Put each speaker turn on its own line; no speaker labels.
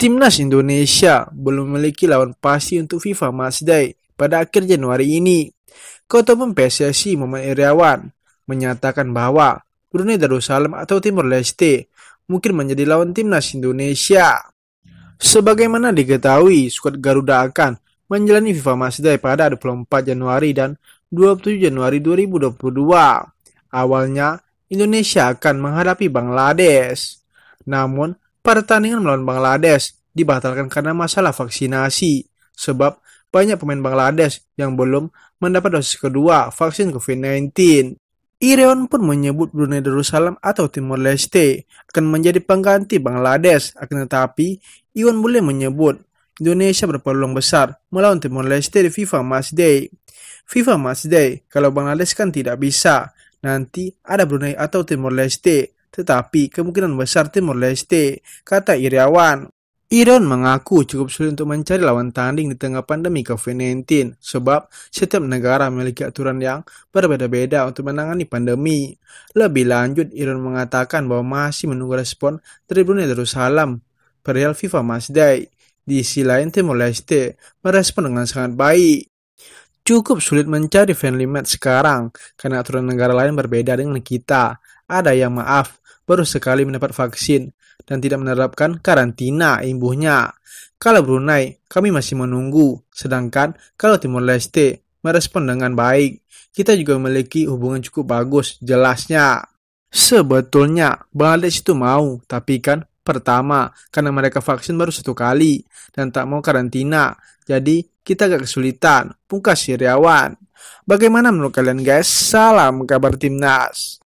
Timnas Indonesia belum memiliki lawan pasti untuk FIFA Matchday pada akhir Januari ini. Kota umum PSSI Muhammad Iriawan menyatakan bahwa Brunei Darussalam atau Timor Leste mungkin menjadi lawan timnas Indonesia. Sebagaimana diketahui, skuad Garuda akan menjalani FIFA Matchday pada 24 Januari dan 27 Januari 2022. Awalnya, Indonesia akan menghadapi Bangladesh. Namun, Pertandingan melawan Bangladesh dibatalkan karena masalah vaksinasi, sebab banyak pemain Bangladesh yang belum mendapat dosis kedua vaksin COVID-19. Ireon pun menyebut Brunei Darussalam atau Timor Leste akan menjadi pengganti Bangladesh, akan tetapi Iwan Bule menyebut Indonesia berpeluang besar melawan Timor Leste di FIFA Match Day. FIFA Match Day, kalau Bangladesh kan tidak bisa, nanti ada Brunei atau Timor Leste tetapi kemungkinan besar Timor Leste, kata Iriawan. Iran mengaku cukup sulit untuk mencari lawan tanding di tengah pandemi COVID-19 sebab setiap negara memiliki aturan yang berbeda-beda untuk menangani pandemi. Lebih lanjut, Iran mengatakan bahwa masih menunggu respon dari Brunei Darussalam perihal FIFA Masdai. Di sisi lain, Timor Leste merespon dengan sangat baik. Cukup sulit mencari fan limit sekarang, karena aturan negara lain berbeda dengan kita. Ada yang maaf, baru sekali mendapat vaksin, dan tidak menerapkan karantina imbuhnya. Kalau Brunei, kami masih menunggu. Sedangkan kalau Timor Leste, merespon dengan baik. Kita juga memiliki hubungan cukup bagus, jelasnya. Sebetulnya, Bangladesh itu mau, tapi kan Pertama, karena mereka vaksin baru satu kali dan tak mau karantina, jadi kita gak kesulitan. Pungkas Siriawan. Bagaimana menurut kalian guys? Salam kabar timnas.